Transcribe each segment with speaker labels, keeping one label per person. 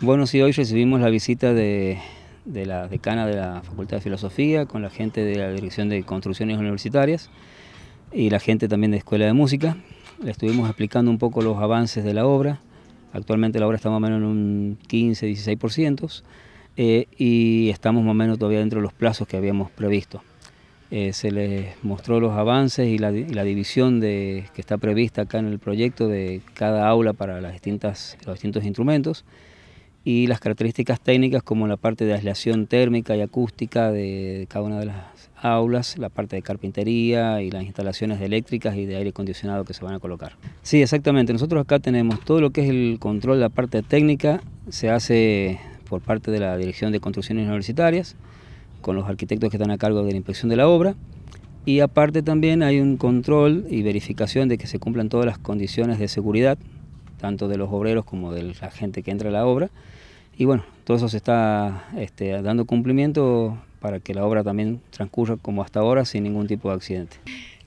Speaker 1: Bueno, sí, hoy recibimos la visita de, la decana de la Facultad de Filosofía con la gente de la Dirección de Construcciones Universitarias y la gente también de Escuela de Música. Le estuvimos explicando un poco los avances de la obra. Actualmente la obra está más o menos en un 15-16% eh, y estamos más o menos todavía dentro de los plazos que habíamos previsto. Eh, se les mostró los avances y la, y la división de, que está prevista acá en el proyecto de cada aula para las distintas, los distintos instrumentos y las características técnicas como la parte de aislación térmica y acústica de cada una de las aulas, la parte de carpintería y las instalaciones eléctricas y de aire acondicionado que se van a colocar. Sí, exactamente. Nosotros acá tenemos todo lo que es el control de la parte técnica, se hace por parte de la Dirección de Construcciones Universitarias, con los arquitectos que están a cargo de la inspección de la obra. Y aparte también hay un control y verificación de que se cumplan todas las condiciones de seguridad tanto de los obreros como de la gente que entra a la obra. Y bueno, todo eso se está este, dando cumplimiento para que la obra también transcurra como hasta ahora sin ningún tipo de accidente.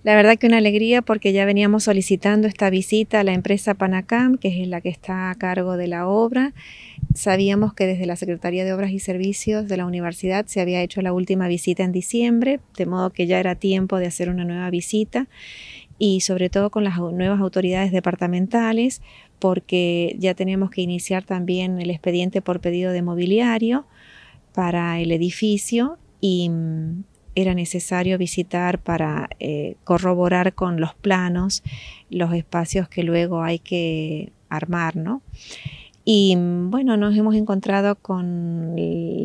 Speaker 2: La verdad que una alegría porque ya veníamos solicitando esta visita a la empresa Panacam, que es la que está a cargo de la obra. Sabíamos que desde la Secretaría de Obras y Servicios de la Universidad se había hecho la última visita en diciembre, de modo que ya era tiempo de hacer una nueva visita y sobre todo con las nuevas autoridades departamentales, porque ya teníamos que iniciar también el expediente por pedido de mobiliario para el edificio y mm, era necesario visitar para eh, corroborar con los planos los espacios que luego hay que armar, ¿no? Y mm, bueno, nos hemos encontrado con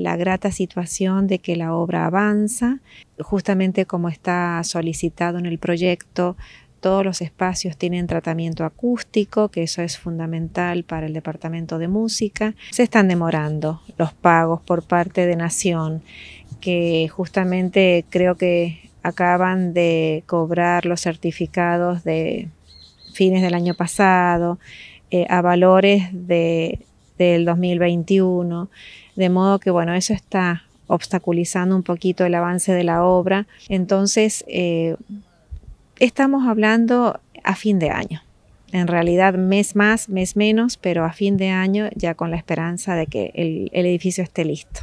Speaker 2: la grata situación de que la obra avanza, justamente como está solicitado en el proyecto. Todos los espacios tienen tratamiento acústico, que eso es fundamental para el Departamento de Música. Se están demorando los pagos por parte de Nación, que justamente creo que acaban de cobrar los certificados de fines del año pasado eh, a valores de, del 2021, de modo que bueno, eso está obstaculizando un poquito el avance de la obra. Entonces, eh, estamos hablando a fin de año. En realidad, mes más, mes menos, pero a fin de año ya con la esperanza de que el edificio esté listo.